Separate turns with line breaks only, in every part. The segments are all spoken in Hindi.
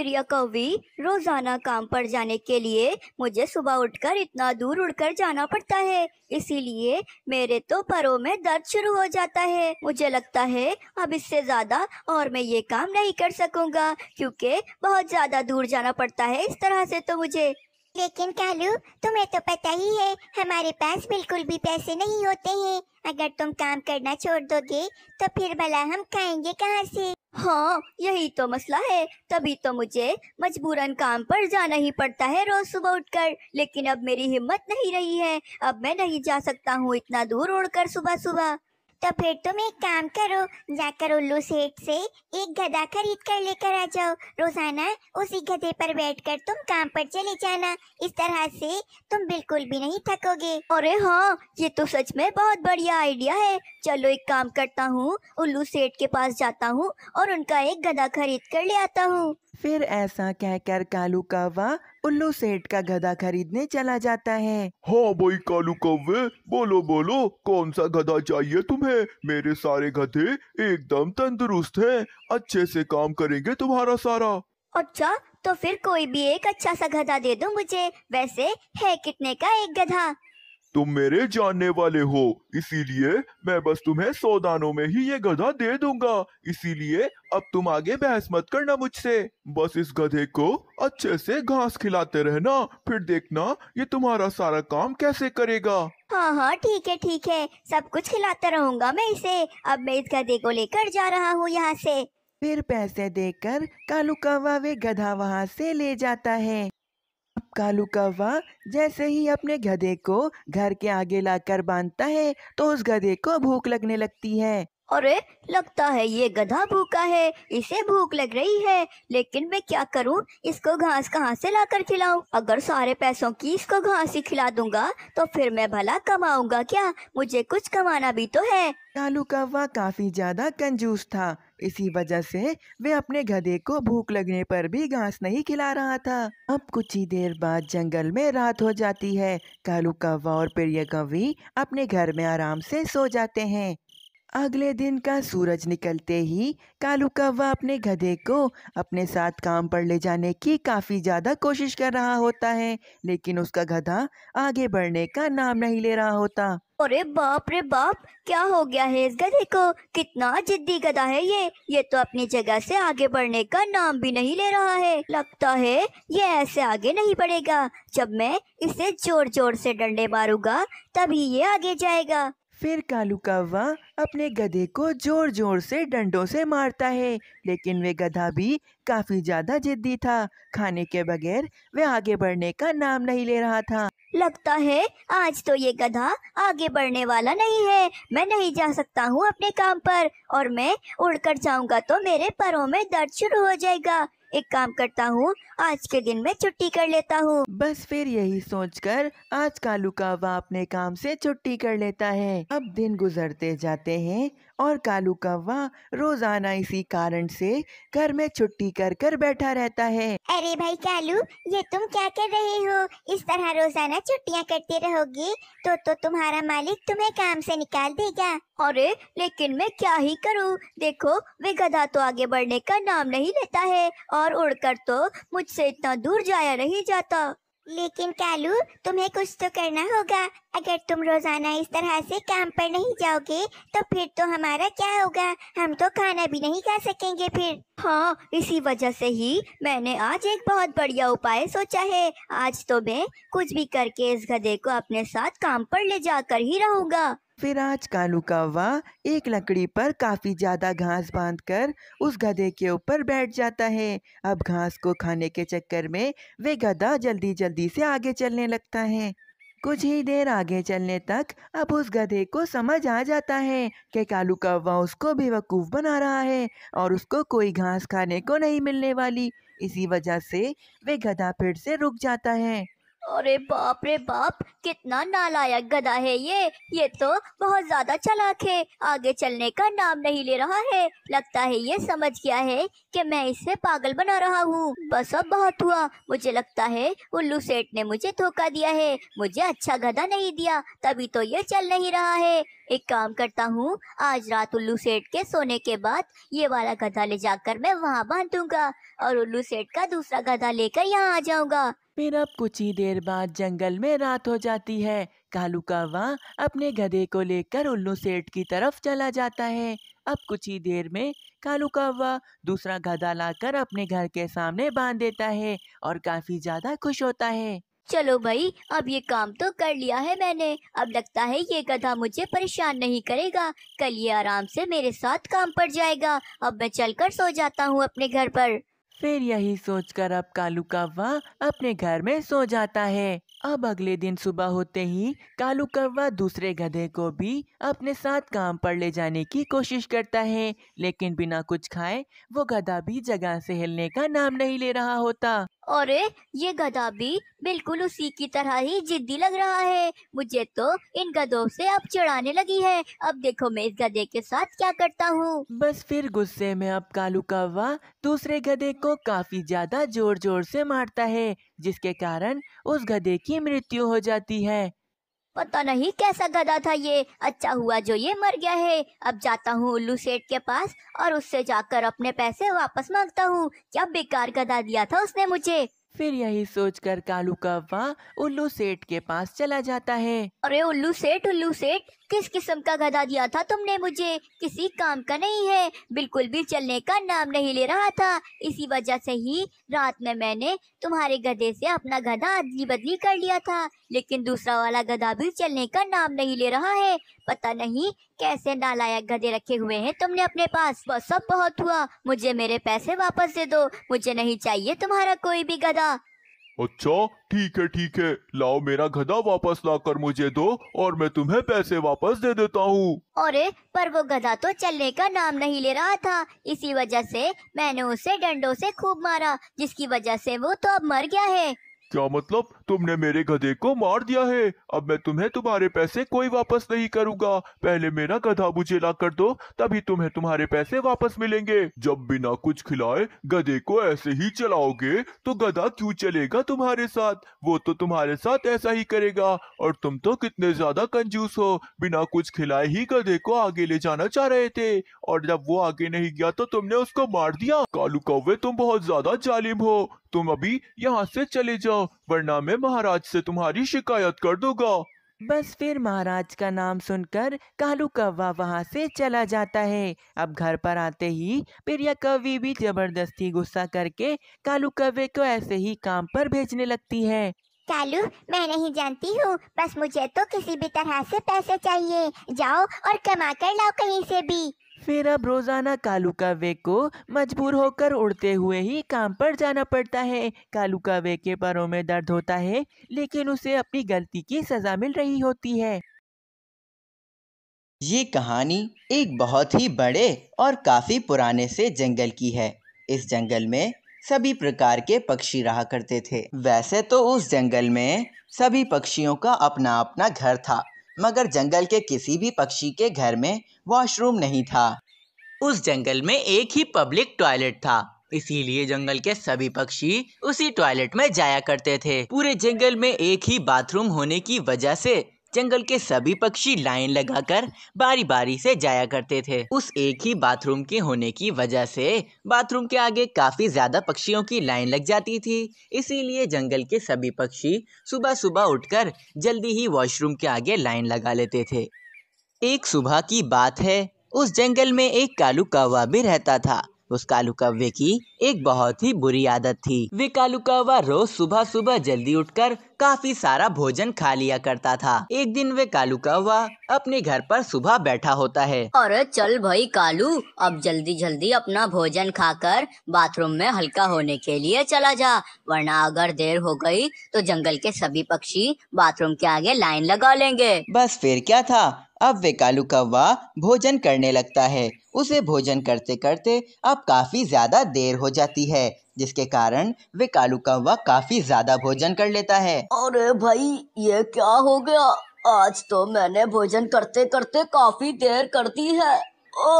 प्रिय कौवी रोजाना काम पर जाने के लिए मुझे सुबह उठकर इतना दूर उड़कर जाना पड़ता है इसीलिए मेरे तो परों में दर्द शुरू हो जाता है मुझे लगता है अब इससे ज्यादा और मैं ये काम नहीं कर सकूंगा क्योंकि बहुत ज्यादा दूर जाना पड़ता है इस तरह से तो मुझे लेकिन कालू तुम्हें तो पता ही है हमारे पास बिल्कुल भी पैसे नहीं होते हैं अगर तुम काम करना छोड़ दोगे तो फिर भला हम खाएंगे कहाँ से हाँ यही तो मसला है तभी तो मुझे मजबूरन काम पर जाना ही पड़ता है रोज सुबह उठकर लेकिन अब मेरी हिम्मत नहीं रही है अब मैं नहीं जा सकता हूँ इतना दूर उड़कर सुबह सुबह तो फिर तुम एक काम करो जाकर उल्लू सेठ से एक गधा खरीद कर लेकर आ जाओ रोजाना उसी गधे पर बैठकर तुम काम पर चले जाना इस तरह से तुम बिल्कुल भी नहीं थकोगे अरे हाँ ये तो सच में बहुत बढ़िया आइडिया है चलो एक काम करता हूँ उल्लू सेठ के पास जाता हूँ और उनका एक गधा खरीद कर ले आता हूँ फिर ऐसा कहकर कालू कावा
उल्लू सेठ का गधा खरीदने चला जाता है हाँ
भाई कालू कौवे
बोलो
बोलो कौन सा गधा चाहिए तुम्हें मेरे सारे गधे एकदम तंदुरुस्त हैं अच्छे से काम करेंगे तुम्हारा सारा
अच्छा तो फिर कोई भी एक अच्छा सा गधा दे दो मुझे वैसे है कितने का एक गधा
तुम मेरे जानने वाले हो इसीलिए मैं बस तुम्हें सौ दानों में ही ये गधा दे दूंगा इसीलिए अब तुम आगे बहस मत करना मुझसे बस इस गधे को अच्छे से घास खिलाते रहना फिर देखना ये तुम्हारा सारा काम कैसे करेगा
हाँ हाँ ठीक है ठीक है सब कुछ खिलाता रहूंगा मैं इसे अब मैं इस गधे को लेकर जा रहा हूँ यहाँ से
फिर पैसे देकर कालू कौवा वे गधा वहाँ से ले जाता है अब कालू कौवा जैसे ही अपने गधे को घर के आगे लाकर
बांधता है तो उस गधे को भूख लगने लगती है अरे लगता है ये गधा भूखा है इसे भूख लग रही है लेकिन मैं क्या करूँ इसको घास कहाँ से लाकर खिलाऊँ अगर सारे पैसों की इसको घास ही खिला दूंगा तो फिर मैं भला कमाऊंगा क्या मुझे कुछ कमाना भी तो है कालू कौवा काफी ज्यादा कंजूस था इसी
वजह से वे अपने गधे को भूख लगने पर भी घास नहीं खिला रहा था अब कुछ ही देर बाद जंगल में रात हो जाती है कालू कौवा और प्रिय कवि अपने घर में आराम से सो जाते हैं अगले दिन का सूरज निकलते ही कालू कौवा अपने गधे को अपने साथ काम पर ले जाने की काफ़ी ज़्यादा कोशिश
कर रहा होता है लेकिन
उसका गधा आगे बढ़ने का नाम नहीं ले रहा होता
अरे बाप रे बाप क्या हो गया है इस गधे को कितना जिद्दी गधा है ये ये तो अपनी जगह से आगे बढ़ने का नाम भी नहीं ले रहा है लगता है ये ऐसे आगे नहीं बढ़ेगा जब मैं इसे जोर जोर से डंडे मारूंगा तभी ये आगे जाएगा फिर
कालू कौवा अपने गधे को जोर जोर से डंडों से मारता है लेकिन वे गधा भी काफ़ी ज़्यादा जिद्दी था खाने के बगैर वे
आगे बढ़ने का नाम नहीं ले रहा था लगता है आज तो ये गधा आगे बढ़ने वाला नहीं है मैं नहीं जा सकता हूँ अपने काम पर और मैं उड़कर जाऊंगा तो मेरे परों में दर्द शुरू हो जाएगा एक काम करता हूँ आज के दिन में छुट्टी कर लेता हूँ बस फिर यही सोचकर आज कालू कावा अपने काम से छुट्टी कर
लेता है अब दिन गुजरते जाते हैं और कालू कौवा रोजाना इसी कारण से घर में छुट्टी कर कर बैठा रहता है
अरे भाई कालू ये तुम क्या कर रहे हो इस तरह रोजाना छुट्टियाँ करते रहोगे तो तो तुम्हारा मालिक तुम्हें काम से निकाल देगा अरे लेकिन मैं क्या ही करूँ देखो वे गधा तो आगे बढ़ने का नाम नहीं लेता है और उड़कर तो मुझसे इतना दूर जाया नहीं जाता लेकिन कालू तुम्हें कुछ तो करना होगा अगर तुम रोजाना इस तरह से काम पर नहीं जाओगे तो फिर तो हमारा क्या होगा हम तो खाना भी नहीं खा सकेंगे फिर हाँ इसी वजह से ही मैंने आज एक बहुत बढ़िया उपाय सोचा है आज तो मैं कुछ भी करके इस गधे को अपने साथ काम पर ले जाकर ही रहूँगा
फिर आज कालू कौवा एक लकड़ी पर काफ़ी ज़्यादा घास बांधकर उस गधे के ऊपर बैठ जाता है अब घास को खाने के चक्कर में वे गधा जल्दी जल्दी से आगे चलने लगता है कुछ ही देर आगे चलने तक अब उस गधे को समझ आ जाता है कि कालू कौवा उसको बेवकूफ़ बना रहा है और उसको कोई घास खाने को नहीं मिलने वाली इसी वजह से वे गधा फिर से रुक जाता है
अरे बाप रे बाप कितना नालायक गधा है ये ये तो बहुत ज्यादा चलाक है आगे चलने का नाम नहीं ले रहा है लगता है ये समझ गया है कि मैं इसे पागल बना रहा हूँ बस अब बहुत हुआ मुझे लगता है उल्लू सेठ ने मुझे धोखा दिया है मुझे अच्छा गधा नहीं दिया तभी तो ये चल नहीं रहा है एक काम करता हूँ आज रात उल्लू सेठ के सोने के बाद ये वाला गधा ले जाकर मैं वहाँ बांध दूंगा और उल्लू सेठ का दूसरा गधा लेकर यहाँ आ जाऊंगा फिर अब कुछ ही देर बाद जंगल में रात हो जाती है कालू कावा अपने
गधे को लेकर उल्लू सेठ की तरफ चला जाता है अब कुछ ही देर में कालू कावा दूसरा गधा लाकर अपने घर के सामने बांध देता है और काफी ज्यादा
खुश होता है चलो भाई अब ये काम तो कर लिया है मैंने अब लगता है ये गधा मुझे परेशान नहीं करेगा कल ये आराम से मेरे साथ काम पर जाएगा अब मैं चलकर सो जाता हूँ अपने घर पर फिर यही सोचकर अब कालू कौवा अपने
घर में सो जाता है अब अगले दिन सुबह होते ही कालू कौवा दूसरे गधे को भी अपने साथ काम पर ले जाने की कोशिश करता है लेकिन बिना कुछ खाए
वो गधा भी जगह से हिलने का नाम नहीं ले रहा होता और ये गधा भी बिल्कुल उसी की तरह ही जिद्दी लग रहा है मुझे तो इन गधों से अब चिड़ाने लगी है अब देखो मैं इस गधे के साथ क्या करता हूँ बस फिर गुस्से में
अब कालू कौवा दूसरे गधे को काफी ज्यादा जोर जोर से मारता है जिसके कारण उस गधे की मृत्यु हो जाती है
पता नहीं कैसा गधा था ये अच्छा हुआ जो ये मर गया है अब जाता हूँ उल्लू सेठ के पास और उससे जाकर अपने पैसे वापस मांगता हूँ क्या बेकार गधा दिया था उसने मुझे फिर यही सोचकर कालू कौवा उल्लू सेठ के पास चला जाता है अरे उल्लू सेठ उल्लू सेठ किस किस्म का गधा दिया था तुमने मुझे किसी काम का नहीं है बिल्कुल भी चलने का नाम नहीं ले रहा था इसी वजह से ही रात में मैंने तुम्हारे गधे से अपना गधा अदली बदली कर लिया था लेकिन दूसरा वाला गधा भी चलने का नाम नहीं ले रहा है पता नहीं कैसे नालायक गधे रखे हुए हैं तुमने अपने पास वह सब बहुत हुआ मुझे मेरे पैसे वापस दे दो मुझे नहीं चाहिए तुम्हारा कोई भी गधा
अच्छा ठीक है ठीक है लाओ मेरा गधा वापस लाकर मुझे दो और मैं तुम्हें पैसे वापस दे देता हूँ
अरे पर वो गधा तो चलने का नाम नहीं ले रहा था इसी वजह से मैंने उसे डंडों से खूब मारा जिसकी वजह से वो तो अब मर गया है
क्या मतलब तुमने मेरे गधे को मार दिया है अब मैं तुम्हें तुम्हारे पैसे कोई वापस नहीं करूंगा पहले मेरा गधा मुझे ला कर दो तभी तुम्हें तुम्हारे पैसे वापस मिलेंगे जब बिना कुछ खिलाए गधे को ऐसे ही चलाओगे तो गधा क्यों चलेगा तुम्हारे साथ वो तो तुम्हारे साथ ऐसा ही करेगा और तुम तो कितने ज्यादा कंजूस हो बिना कुछ खिलाए ही गधे को आगे ले जाना चाह रहे थे और जब वो आगे नहीं गया तो तुमने उसको मार दिया कालू कौवे तुम बहुत ज्यादा जालिम हो तुम अभी यहाँ से चले जाओ वरना मैं महाराज से तुम्हारी शिकायत कर दूंगा
बस फिर महाराज का नाम सुनकर कालू कौवा वहाँ से चला जाता है अब घर पर आते ही प्रिया कवि भी जबरदस्ती गुस्सा करके कालू कौवे को ऐसे ही काम पर भेजने
लगती है कालू मैं नहीं जानती हूँ बस मुझे तो किसी भी तरह से पैसे चाहिए जाओ और कमा कर लाओ कहीं से भी
फिर अब रोज़ाना कालू काव्य को मजबूर होकर उड़ते हुए ही काम पर जाना पड़ता है कालू काव्य के परों में दर्द होता है लेकिन उसे अपनी गलती की सज़ा मिल रही होती है ये कहानी एक बहुत ही बड़े और काफ़ी पुराने से जंगल की है इस जंगल में सभी प्रकार के पक्षी रहा करते थे वैसे तो उस जंगल में सभी पक्षियों का अपना अपना घर था मगर जंगल के किसी भी पक्षी के घर में वॉशरूम नहीं था उस जंगल में एक ही पब्लिक टॉयलेट था इसीलिए जंगल के सभी पक्षी उसी टॉयलेट में जाया करते थे पूरे जंगल में एक ही बाथरूम होने की वजह से जंगल के सभी पक्षी लाइन लगाकर बारी बारी से जाया करते थे उस एक ही बाथरूम के होने की वजह से बाथरूम के आगे काफी ज्यादा पक्षियों की लाइन लग जाती थी इसीलिए जंगल के सभी पक्षी सुबह सुबह उठकर जल्दी ही वॉशरूम के आगे लाइन लगा लेते थे एक सुबह की बात है उस जंगल में एक कालू कौवा भी रहता था उस कालू कौवे की एक बहुत ही बुरी आदत थी वे कालू कौवा रोज सुबह सुबह जल्दी उठकर काफी सारा भोजन खा लिया करता था एक दिन वे कालू कौवा अपने घर पर सुबह बैठा होता है
अरे चल भाई कालू अब जल्दी जल्दी अपना भोजन खाकर बाथरूम में हल्का होने के लिए चला जा वरना अगर देर हो गई तो जंगल के सभी पक्षी बाथरूम के आगे लाइन लगा लेंगे बस
फिर क्या था अब वे कालू कौवा भोजन करने लगता है उसे भोजन करते करते अब काफी ज्यादा देर हो जाती है जिसके कारण वे कालू कौवा काफी ज्यादा भोजन
कर लेता है अरे भाई ये क्या हो गया आज तो मैंने भोजन करते करते काफी देर कर दी है ओ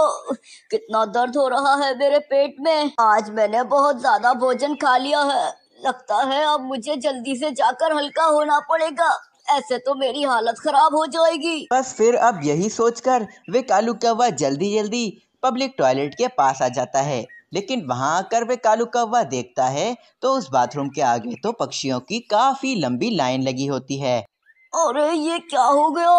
कितना दर्द हो रहा है मेरे पेट में आज मैंने बहुत ज्यादा भोजन खा लिया है लगता है अब मुझे जल्दी से जाकर हल्का होना पड़ेगा ऐसे तो मेरी हालत खराब हो जाएगी बस फिर
अब यही सोचकर वे कालू कौवा जल्दी जल्दी पब्लिक टॉयलेट के पास आ जाता है लेकिन वहाँ आकर वे कालू कौवा देखता है तो उस बाथरूम के आगे तो पक्षियों की काफ़ी लंबी लाइन लगी होती है
अरे ये क्या हो गया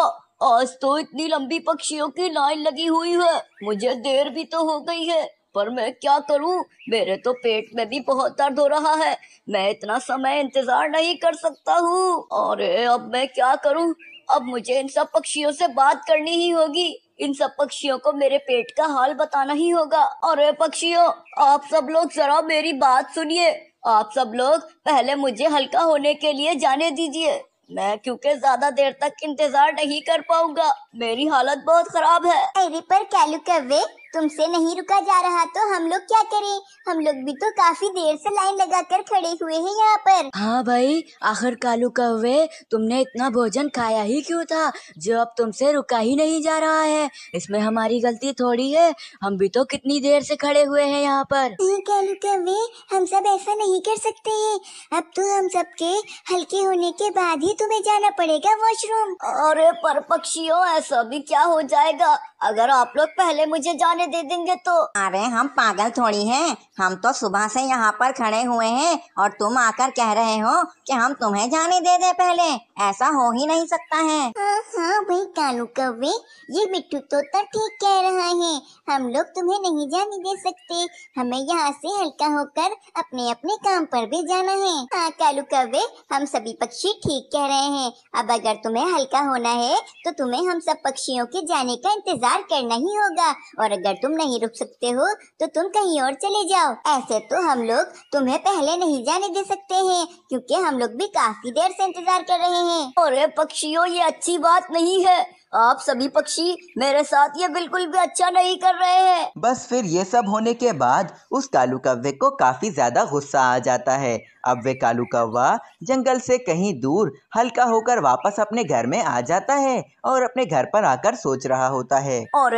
आज तो इतनी लंबी पक्षियों की लाइन लगी हुई है मुझे देर भी तो हो गई है पर मैं क्या करूं मेरे तो पेट में भी बहुत दर्द हो रहा है मैं इतना समय इंतजार नहीं कर सकता हूँ और अब मैं क्या करूं अब मुझे इन सब पक्षियों से बात करनी ही होगी इन सब पक्षियों को मेरे पेट का हाल बताना ही होगा और पक्षियों आप सब लोग जरा मेरी बात सुनिए आप सब लोग पहले मुझे हल्का होने के लिए जाने दीजिए मैं क्योंकि ज्यादा देर तक इंतजार नहीं कर पाऊंगा
मेरी हालत बहुत खराब है तेरे पर कैलू कव्वे तुमसे नहीं रुका जा रहा तो हम लोग क्या करें हम लोग भी तो काफी देर से लाइन लगाकर खड़े हुए हैं यहाँ पर हाँ भाई
आखिर कालू कौवे तुमने इतना भोजन खाया ही क्यों था जो अब तुमसे रुका ही नहीं जा रहा है इसमें हमारी गलती थोड़ी है हम भी तो कितनी देर से खड़े हुए हैं
यहाँ पर नहीं कालू कौवे हम सब ऐसा नहीं कर सकते है अब तो हम सबके हल्के होने के बाद ही तुम्हें जाना पड़ेगा वॉशरूम अरे पर पक्षियों ऐसा भी क्या हो जाएगा अगर आप लोग पहले मुझे जाने दे देंगे तो अरे हम पागल थोड़ी हैं हम तो सुबह से यहाँ पर खड़े हुए हैं और तुम आकर कह रहे हो कि हम तुम्हें जाने दे दे पहले ऐसा हो ही नहीं सकता है हाँ हाँ भाई कालू कव्वे ये मिट्टू तो ठीक कह रहा है हम लोग तुम्हें नहीं जाने दे सकते हमें यहाँ से हल्का होकर अपने अपने काम पर भी जाना है हाँ कालू कव्वे हम सभी पक्षी ठीक कह रहे हैं अब अगर तुम्हें हल्का होना है तो तुम्हें हम सब पक्षियों के जाने का इंतजार इंतजार करना ही होगा और अगर तुम नहीं रुक सकते हो तो तुम कहीं और चले जाओ ऐसे तो हम लोग तुम्हें पहले नहीं जाने दे सकते हैं क्योंकि हम लोग भी काफी देर से इंतजार कर रहे हैं अरे पक्षियों ये अच्छी बात नहीं है आप सभी पक्षी मेरे साथ ये बिल्कुल भी अच्छा नहीं कर रहे हैं
बस फिर ये सब होने के बाद उस कालू कव्वे को काफी ज्यादा गुस्सा आ जाता है अब वे कालू कौवा जंगल से कहीं दूर हल्का होकर वापस अपने घर में आ जाता है और अपने घर पर आकर सोच रहा होता है
और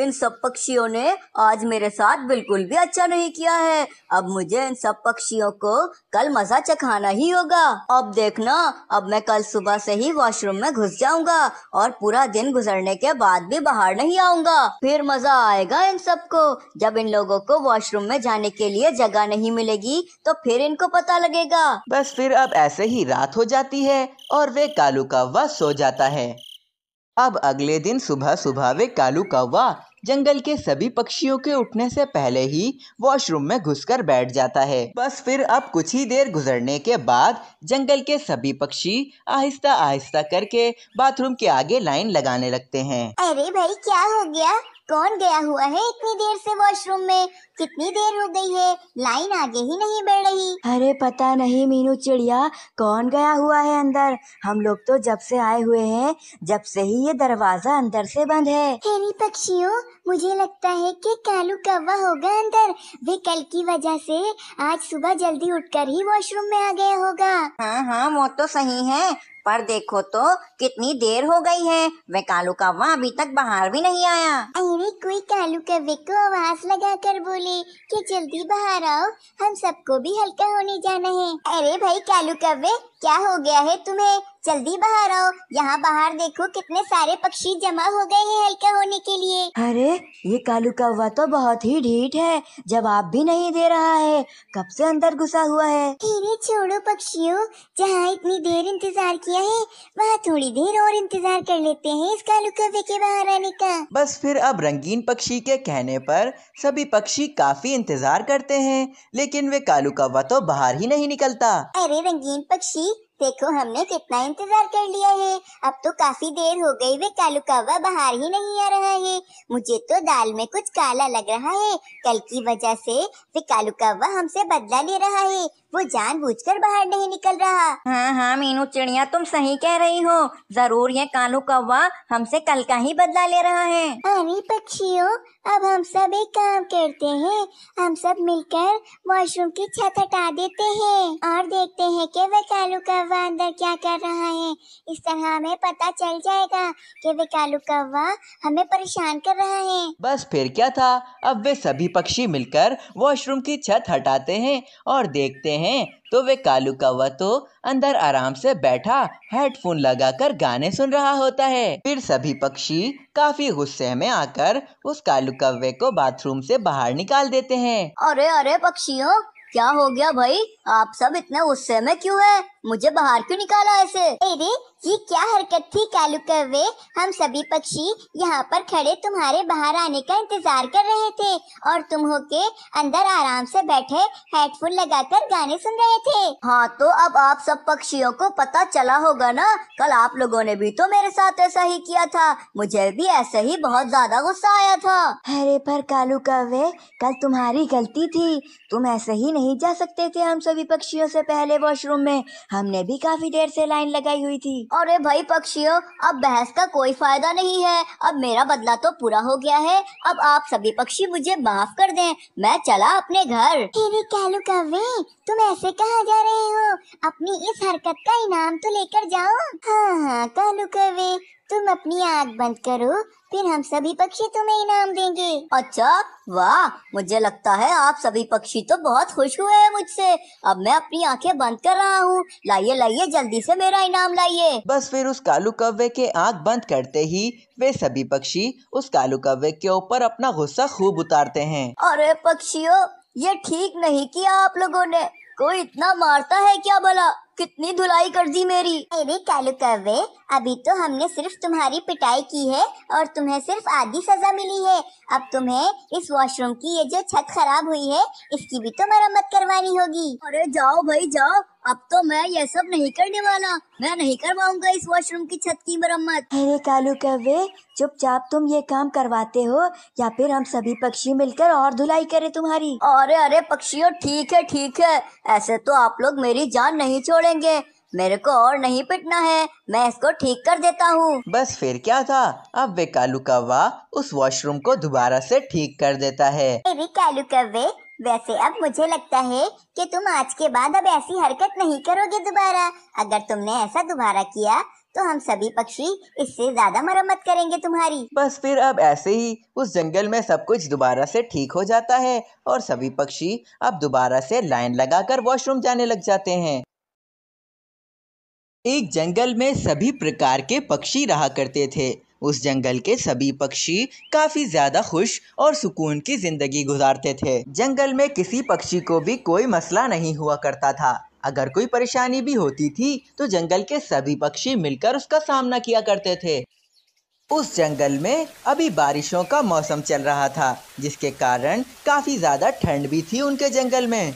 इन सब पक्षियों ने आज मेरे साथ बिल्कुल भी अच्छा नहीं किया है अब मुझे इन सब पक्षियों को कल मजा चखाना ही होगा
अब देखना अब मैं कल सुबह से ही वॉशरूम में घुस जाऊंगा और पूरा दिन गुजरने के बाद भी बाहर नहीं आऊंगा फिर मजा आएगा इन सबको जब इन लोगों को वॉशरूम में जाने के लिए जगह नहीं मिलेगी तो फिर इनको पता लगेगा बस फिर अब ऐसे
ही रात हो जाती है और वे कालू कौवा सो जाता है अब अगले दिन सुबह सुबह वे कालू कौवा जंगल के सभी पक्षियों के उठने से पहले ही वॉशरूम में घुसकर बैठ जाता है बस फिर अब कुछ ही देर गुजरने के बाद जंगल के सभी पक्षी आहिस्ता आहिस्ता करके बाथरूम के आगे लाइन लगाने लगते
हैं अरे भाई क्या हो गया कौन गया हुआ है इतनी देर से वॉशरूम में कितनी देर हो गई है लाइन आगे ही नहीं बढ़ रही अरे पता नहीं मीनू चिड़िया कौन गया हुआ है अंदर हम लोग तो जब से आए हुए हैं जब से ही ये दरवाजा अंदर से बंद है हेरी पक्षियों मुझे लगता है कि कालू कौवा होगा अंदर वे कल की वजह से आज सुबह जल्दी उठकर ही वॉशरूम में आ गया होगा हाँ हाँ वो तो सही है पर देखो तो कितनी देर हो गई है वे कालू वहाँ अभी तक बाहर भी नहीं आया अरे कोई कालू कव्वे को आवाज लगा कर बोले कि जल्दी बाहर आओ हम सबको भी हल्का होने जाना है अरे भाई कालू कव्वे क्या हो गया है तुम्हें जल्दी बाहर आओ यहाँ बाहर देखो कितने सारे पक्षी जमा हो गए हैं हल्का होने के लिए अरे ये कालू कौवा तो बहुत ही ढीठ है जवाब भी नहीं दे रहा है कब से अंदर घुसा हुआ है अरे छोड़ो पक्षियों जहाँ इतनी देर इंतजार किया है वहाँ थोड़ी देर और इंतजार कर लेते हैं इस कालू कौवे के बाहर आने का
बस फिर अब रंगीन पक्षी के कहने पर सभी पक्षी काफी इंतजार करते हैं लेकिन वे कालू कौवा तो बाहर ही नहीं निकलता
अरे रंगीन पक्षी देखो हमने कितना इंतजार कर लिया है अब तो काफी देर हो गई वे कालू कावा बाहर ही नहीं आ रहा है मुझे तो दाल में कुछ काला लग रहा है कल की वजह से वे कालू कावा हमसे बदला ले रहा है वो जानबूझकर बाहर नहीं निकल रहा हाँ हाँ मीनू चिड़िया तुम सही कह रही हो जरूर ये कालू कौवा हमसे कल का ही बदला ले रहा है अरे पक्षियों अब हम सब एक काम करते हैं हम सब मिलकर वॉशरूम की छत हटा देते हैं और देखते हैं कि वे कालू कौवा अंदर क्या कर रहा है इस तरह हमें पता चल जाएगा कि वे कालू कौवा हमें परेशान कर रहा है बस
फिर क्या था अब वे सभी पक्षी मिलकर वॉशरूम की छत हटाते हैं और देखते हैं हैं तो वे कालू कौवा तो अंदर आराम से बैठा हेडफोन लगाकर गाने सुन रहा होता है फिर सभी पक्षी काफी गुस्से में आकर उस कालू कौवे को बाथरूम से बाहर निकाल देते हैं
अरे अरे पक्षियों क्या हो गया भाई आप सब इतने गुस्से में क्यों है मुझे बाहर क्यों निकाला ऐसे अरे ये क्या हरकत थी कालू कव्वे हम सभी पक्षी यहाँ पर खड़े तुम्हारे बाहर आने का इंतजार कर रहे थे और तुम हो के अंदर आराम से बैठे हेडफोन लगाकर गाने सुन रहे थे हाँ तो अब आप सब पक्षियों को पता चला होगा ना कल आप लोगों ने भी तो मेरे साथ ऐसा ही किया था मुझे भी ऐसे ही बहुत ज्यादा गुस्सा आया था अरे पर कालू कव्वे कल तुम्हारी गलती थी तुम ऐसे ही नहीं जा सकते थे हम सभी पक्षियों से पहले वॉशरूम में हमने भी काफी देर से लाइन लगाई हुई थी अरे भाई पक्षियों अब बहस का कोई फायदा नहीं है अब मेरा बदला तो पूरा हो गया है अब आप सभी पक्षी मुझे माफ कर दें मैं चला अपने घर कहलू कवे तुम ऐसे कहाँ जा रहे हो अपनी इस हरकत का इनाम तो लेकर जाओ हाँ हाँ कहलू कवे तुम अपनी आग बंद करो फिर हम सभी पक्षी तुम्हें इनाम देंगे अच्छा वाह मुझे लगता है आप सभी पक्षी तो बहुत खुश हुए हैं मुझसे अब मैं अपनी आंखें बंद कर रहा हूँ लाइए लाइए जल्दी से मेरा इनाम लाइए बस फिर उस कालू कव्वे के आंख बंद करते ही वे
सभी पक्षी उस कालू कव्वे के ऊपर अपना गुस्सा खूब उतारते हैं
अरे पक्षियों
ये ठीक नहीं किया आप लोगों ने कोई इतना मारता है क्या भला कितनी धुलाई कर दी मेरी अरे कालू कवे अभी तो हमने सिर्फ तुम्हारी पिटाई की है और तुम्हें सिर्फ आधी सजा मिली है अब तुम्हें इस वॉशरूम की ये जो छत खराब हुई है इसकी भी तो मरम्मत करवानी होगी अरे जाओ भाई जाओ अब तो मैं ये सब नहीं करने वाला मैं नहीं करवाऊंगा इस वॉशरूम की छत की मरम्मत अरे कालू कवे चुपचाप तुम ये काम करवाते हो या फिर हम सभी पक्षी मिलकर और धुलाई करें तुम्हारी अरे अरे पक्षियों ठीक है ठीक है ऐसे तो आप लोग मेरी जान नहीं छोड़ेंगे मेरे को और नहीं पिटना है मैं इसको ठीक कर देता हूँ बस फिर क्या था अब वे
कालू कव्वा उस वॉशरूम को दोबारा से ठीक कर देता है
कालू कौवे वैसे अब मुझे लगता है कि तुम आज के बाद अब ऐसी हरकत नहीं करोगे दोबारा अगर तुमने ऐसा दोबारा किया तो हम सभी पक्षी इससे ज्यादा मरम्मत करेंगे तुम्हारी बस फिर अब ऐसे ही उस जंगल में सब कुछ दोबारा से ठीक हो जाता है और सभी
पक्षी अब दोबारा से लाइन लगाकर वॉशरूम जाने लग जाते हैं एक जंगल में सभी प्रकार के पक्षी रहा करते थे उस जंगल के सभी पक्षी काफी ज्यादा खुश और सुकून की जिंदगी गुजारते थे जंगल में किसी पक्षी को भी कोई मसला नहीं हुआ करता था अगर कोई परेशानी भी होती थी तो जंगल के सभी पक्षी मिलकर उसका सामना किया करते थे उस जंगल में अभी बारिशों का मौसम चल रहा था जिसके कारण काफ़ी ज़्यादा ठंड भी थी उनके जंगल में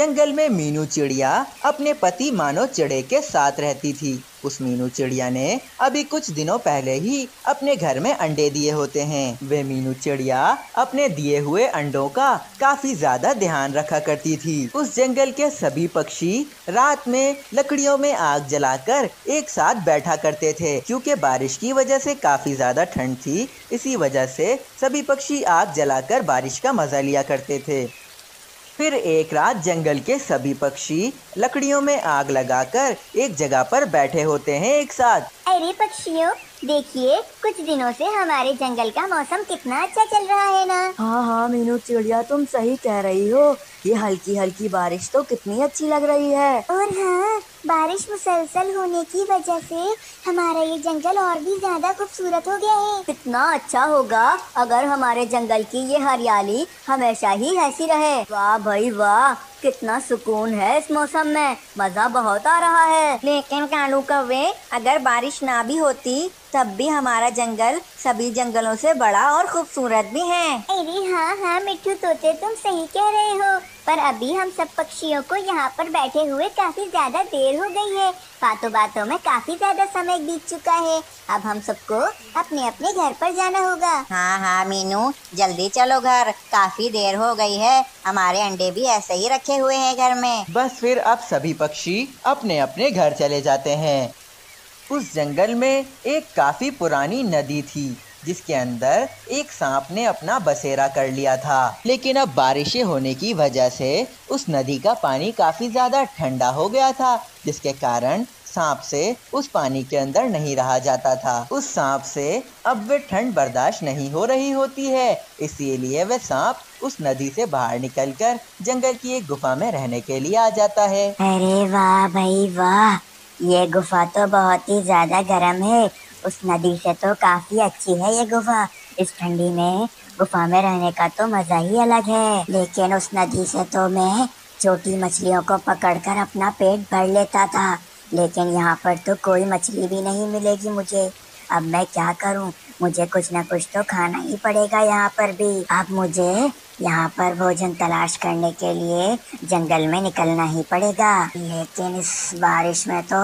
जंगल में मीनू चिड़िया अपने पति मानो चिड़े के साथ रहती थी उस मीनू चिड़िया ने अभी कुछ दिनों पहले ही अपने घर में अंडे दिए होते हैं वे मीनू चिड़िया अपने दिए हुए अंडों का काफी ज्यादा ध्यान रखा करती थी उस जंगल के सभी पक्षी रात में लकड़ियों में आग जलाकर एक साथ बैठा करते थे क्योंकि बारिश की वजह से काफी ज्यादा ठंड थी इसी वजह से सभी पक्षी आग जलाकर बारिश का मजा लिया करते थे फिर एक रात जंगल के सभी पक्षी लकड़ियों में आग लगाकर एक जगह पर बैठे होते हैं एक साथ
अरे पक्षियों देखिए कुछ दिनों से हमारे जंगल का मौसम कितना अच्छा चल रहा है ना हाँ हाँ मीनू चिड़िया तुम सही कह रही हो ये हल्की हल्की बारिश तो कितनी अच्छी लग रही है और हाँ बारिश मुसलसल होने की वजह से हमारा ये जंगल और भी ज्यादा खूबसूरत हो गया है कितना अच्छा होगा अगर हमारे जंगल की ये हरियाली हमेशा ही ऐसी रहे वाह भाई वाह कितना सुकून है इस मौसम में मजा बहुत आ रहा है लेकिन कानू कवे अगर बारिश ना भी होती तब भी हमारा जंगल सभी जंगलों से बड़ा और खूबसूरत भी है अरे हाँ हाँ मिट्टू तोते तुम सही कह रहे हो पर अभी हम सब पक्षियों को यहाँ पर बैठे हुए काफ़ी ज़्यादा देर हो गई है बातों बातों में काफ़ी ज़्यादा समय बीत चुका है अब हम सबको अपने अपने घर पर जाना होगा हाँ हाँ मीनू जल्दी चलो घर काफ़ी देर हो गई है हमारे अंडे भी ऐसे ही रखे हुए हैं घर में
बस फिर अब सभी पक्षी अपने अपने घर चले जाते हैं उस जंगल में एक काफ़ी पुरानी नदी थी जिसके अंदर एक सांप ने अपना बसेरा कर लिया था लेकिन अब बारिशें होने की वजह से उस नदी का पानी काफ़ी ज़्यादा ठंडा हो गया था जिसके कारण सांप से उस पानी के अंदर नहीं रहा जाता था उस सांप से अब वे ठंड बर्दाश्त नहीं हो रही होती है इसीलिए वह सांप उस नदी से बाहर
निकलकर जंगल की एक गुफा में रहने के लिए आ जाता है अरे वाह भाई वाह ये गुफा तो बहुत ही ज्यादा गर्म है उस नदी से तो काफ़ी अच्छी है ये गुफा इस ठंडी में गुफा में रहने का तो मज़ा ही अलग है लेकिन उस नदी से तो मैं छोटी मछलियों को पकड़कर अपना पेट भर लेता था लेकिन यहाँ पर तो कोई मछली भी नहीं मिलेगी मुझे अब मैं क्या करूँ मुझे कुछ ना कुछ तो खाना ही पड़ेगा यहाँ पर भी अब मुझे यहाँ पर भोजन तलाश करने के लिए जंगल में निकलना ही पड़ेगा लेकिन इस बारिश में तो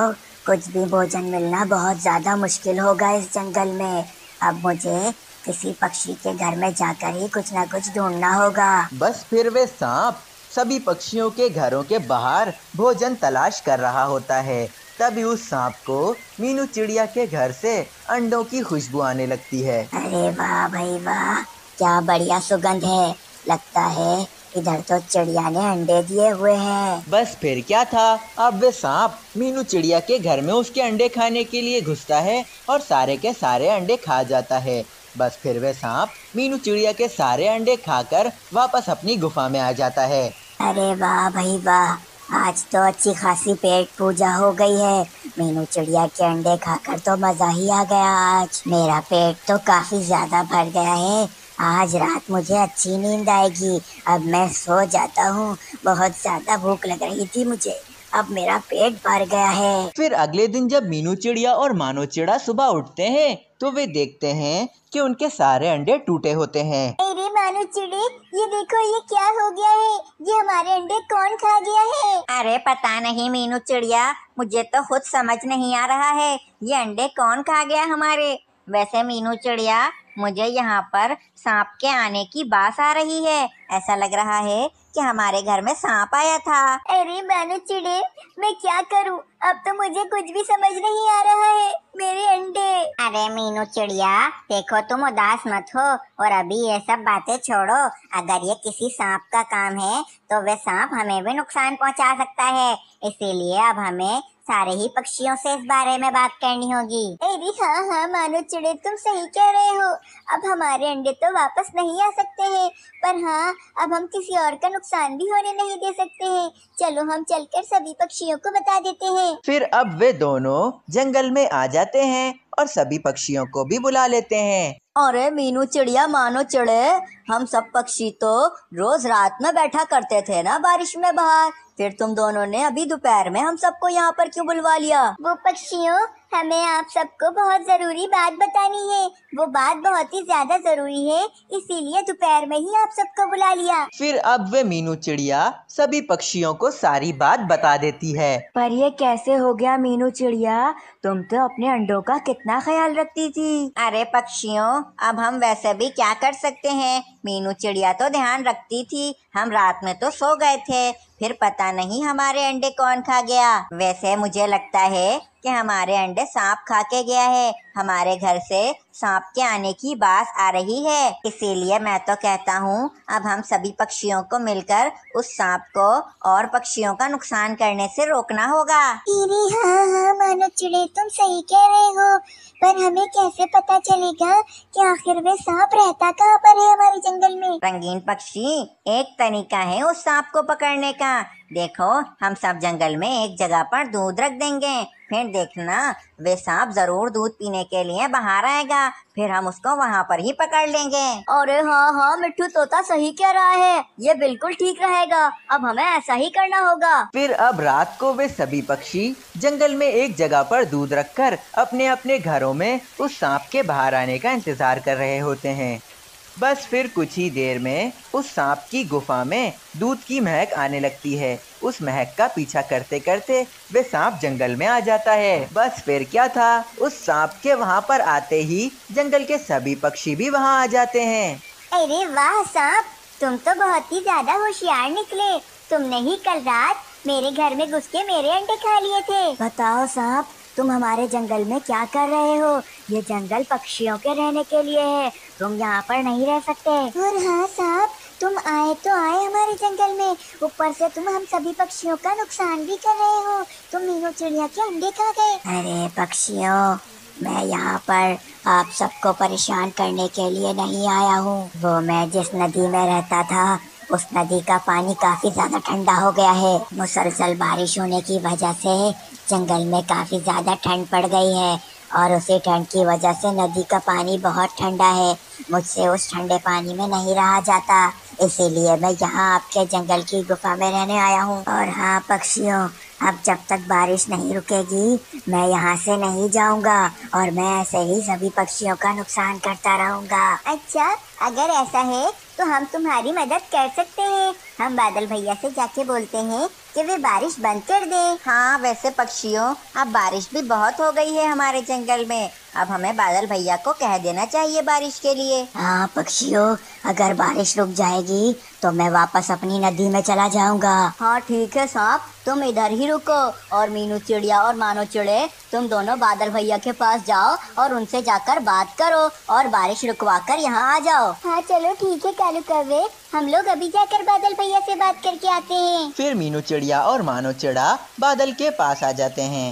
कुछ भी भोजन मिलना बहुत ज़्यादा मुश्किल होगा इस जंगल में अब मुझे किसी पक्षी के घर में जाकर ही कुछ ना कुछ ढूंढना होगा बस फिर वे
सांप सभी पक्षियों के घरों के बाहर भोजन तलाश कर रहा होता है तभी उस सांप को मीनू चिड़िया के घर से अंडों की खुशबू आने लगती है
अरे वाह भाई वाह क्या बढ़िया सुगंध है लगता है इधर तो चिड़िया ने अंडे दिए हुए हैं बस फिर क्या था अब वे सांप मीनू
चिड़िया के घर में उसके अंडे खाने के लिए घुसता है और सारे के सारे अंडे खा जाता है बस फिर वे सांप मीनू चिड़िया के सारे अंडे खाकर वापस अपनी गुफा में आ
जाता है अरे वाह भाई वाह आज तो अच्छी खासी पेट पूजा हो गई है मीनू चिड़िया के अंडे खाकर तो मजा ही आ गया आज मेरा पेट तो काफी ज्यादा भर गया है आज रात मुझे अच्छी नींद आएगी अब मैं सो जाता हूँ बहुत ज़्यादा भूख लग रही थी मुझे अब मेरा पेट भर गया है
फिर अगले दिन जब मीनू चिड़िया और मानो चिड़ा सुबह उठते हैं तो वे देखते हैं कि उनके सारे अंडे टूटे होते हैं
अरे मानो चिड़ी ये देखो ये क्या हो गया है ये हमारे अंडे कौन खा गया है अरे पता नहीं मीनू चिड़िया मुझे तो खुद समझ नहीं आ रहा है ये अंडे कौन खा गया हमारे वैसे मीनू चिड़िया मुझे यहाँ पर सांप के आने की बात आ रही है ऐसा लग रहा है कि हमारे घर में सांप आया था अरे मीनू चिड़े मैं क्या करूँ अब तो मुझे कुछ भी समझ नहीं आ रहा है मेरे अंडे अरे मीनू चिड़िया देखो तुम उदास मत हो और अभी ये सब बातें छोड़ो अगर ये किसी सांप का काम है तो वे सांप हमें भी नुकसान पहुंचा सकता है इसीलिए अब हमें सारे ही पक्षियों से इस बारे में बात करनी होगी अरे हाँ हाँ मानो चिड़े तुम सही कह रहे हो अब हमारे अंडे तो वापस नहीं आ सकते हैं पर हाँ अब हम किसी और का नुकसान भी होने नहीं दे सकते हैं चलो हम चलकर सभी पक्षियों को बता देते हैं फिर
अब वे दोनों जंगल में आ जाते हैं और सभी पक्षियों को भी बुला लेते हैं
अरे मीनू चिड़िया मानो चिड़े हम सब पक्षी तो रोज रात में बैठा करते थे ना बारिश में बाहर फिर तुम दोनों ने अभी दोपहर में हम सबको यहाँ पर क्यों बुलवा लिया वो पक्षियों हमें आप सबको बहुत ज़रूरी बात बतानी है वो बात बहुत ही ज़्यादा ज़रूरी है इसीलिए दोपहर में ही आप सबको बुला लिया फिर
अब वे मीनू चिड़िया सभी पक्षियों को सारी बात बता देती है
पर ये कैसे हो गया मीनू चिड़िया तुम तो अपने अंडों का कितना ख्याल रखती थी अरे पक्षियों अब हम वैसे भी क्या कर सकते हैं मीनू चिड़िया तो ध्यान रखती थी हम रात में तो सो गए थे फिर पता नहीं हमारे अंडे कौन खा गया वैसे मुझे लगता है कि हमारे अंडे सांप खा के गया है हमारे घर से सांप के आने की बात आ रही है इसीलिए मैं तो कहता हूँ अब हम सभी पक्षियों को मिलकर उस सांप को और पक्षियों का नुकसान करने से रोकना होगा हाँ हाँ मानो चिड़े तुम सही कह रहे हो पर हमें कैसे पता चलेगा कि आखिर में सांप रहता कहाँ पर है हमारे जंगल में रंगीन पक्षी एक तरीका है उस सांप को पकड़ने का देखो हम सब जंगल में एक जगह पर दूध रख देंगे फिर देखना वे सांप जरूर दूध पीने के लिए बाहर आएगा फिर हम उसको वहाँ पर ही पकड़ लेंगे अरे हाँ हाँ मिट्टू तोता सही कह रहा है ये बिल्कुल ठीक रहेगा अब हमें ऐसा ही करना होगा
फिर अब रात को वे सभी पक्षी जंगल में एक जगह पर दूध रखकर अपने अपने घरों में उस सांप के बाहर आने का इंतजार कर रहे होते हैं बस फिर कुछ ही देर में उस सांप की गुफा में दूध की महक आने लगती है उस महक का पीछा करते करते वे सांप जंगल में आ जाता है बस फिर क्या था उस सांप के वहाँ पर आते ही जंगल के सभी पक्षी भी वहाँ आ जाते हैं
अरे वाह सांप तुम तो बहुत ही ज्यादा होशियार निकले तुमने ही कल रात मेरे घर में घुस के मेरे अंडे खा लिए थे बताओ सांप तुम हमारे जंगल में क्या कर रहे हो ये जंगल पक्षियों के रहने के लिए है तुम यहाँ पर नहीं रह सकते और हाँ साहब तुम आए तो आए हमारे जंगल में ऊपर से तुम हम सभी पक्षियों का नुकसान भी कर रहे हो तुम मीनू चिड़िया के अंडे खा गए अरे पक्षियों मैं यहाँ पर आप सबको परेशान करने के लिए नहीं आया हूँ वो मैं जिस नदी में रहता था उस नदी का पानी काफी ज्यादा ठंडा हो गया है मुसलसल बारिश होने की वजह से जंगल में काफ़ी ज़्यादा ठंड पड़ गई है और उसी ठंड की वजह से नदी का पानी बहुत ठंडा है मुझसे उस ठंडे पानी में नहीं रहा जाता इसीलिए मैं यहाँ आपके जंगल की गुफा में रहने आया हूँ और हाँ पक्षियों अब जब तक बारिश नहीं रुकेगी मैं यहाँ से नहीं जाऊँगा और मैं ऐसे ही सभी पक्षियों का नुकसान करता रहूँगा अच्छा अगर ऐसा है तो हम तुम्हारी मदद कर सकते हैं हम बादल भैया से जाके बोलते हैं कि वे बारिश बंद कर दें हाँ वैसे पक्षियों अब बारिश भी बहुत हो गई है हमारे जंगल में अब हमें बादल भैया को कह देना चाहिए बारिश के लिए हाँ पक्षियों अगर बारिश रुक जाएगी तो मैं वापस अपनी नदी में चला जाऊंगा हाँ ठीक है सांप तुम इधर ही रुको और मीनू चिड़िया और मानो चिड़े तुम दोनों बादल भैया के पास जाओ और उनसे जाकर बात करो और बारिश रुकवा कर यहाँ आ जाओ हाँ चलो ठीक है कालू कवे हम लोग अभी जाकर बादल भैया से बात करके आते हैं
फिर मीनू चिड़िया और मानो चिड़ा बादल के पास आ जाते हैं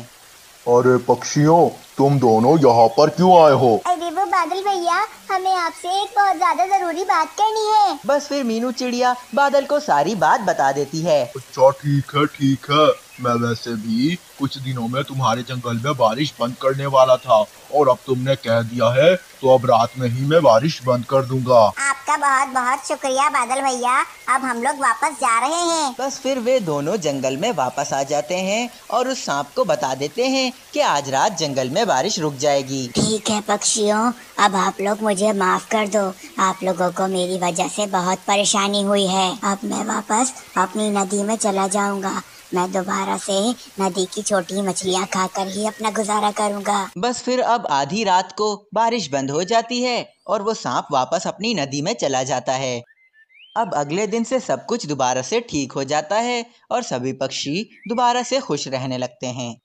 अरे पक्षियों तुम दोनों यहाँ पर क्यों आए हो अरे वो बादल भैया हमें आपसे एक बहुत ज्यादा जरूरी बात करनी है बस फिर मीनू चिड़िया बादल को सारी बात बता देती है
अच्छा ठीक है ठीक है मैं वैसे भी कुछ दिनों में तुम्हारे जंगल में बारिश बंद करने वाला था और अब तुमने कह दिया है तो अब रात में ही मैं बारिश बंद कर दूंगा
आपका बहुत बहुत शुक्रिया बादल भैया अब हम लोग वापस
जा रहे हैं बस फिर वे दोनों जंगल में वापस आ जाते हैं और उस सांप को बता देते
हैं कि आज रात जंगल में बारिश रुक जाएगी ठीक है पक्षियों अब आप लोग मुझे माफ कर दो आप लोगों को मेरी वजह से बहुत परेशानी हुई है अब मैं वापस अपनी नदी में चला जाऊंगा मैं दोबारा से नदी की छोटी मछलियाँ खाकर ही अपना गुजारा करूँगा बस फिर अब आधी रात को बारिश बंद हो जाती है
और वो सांप वापस अपनी नदी में चला जाता है अब अगले दिन से सब कुछ दोबारा से ठीक हो जाता है और सभी पक्षी दोबारा से खुश रहने लगते हैं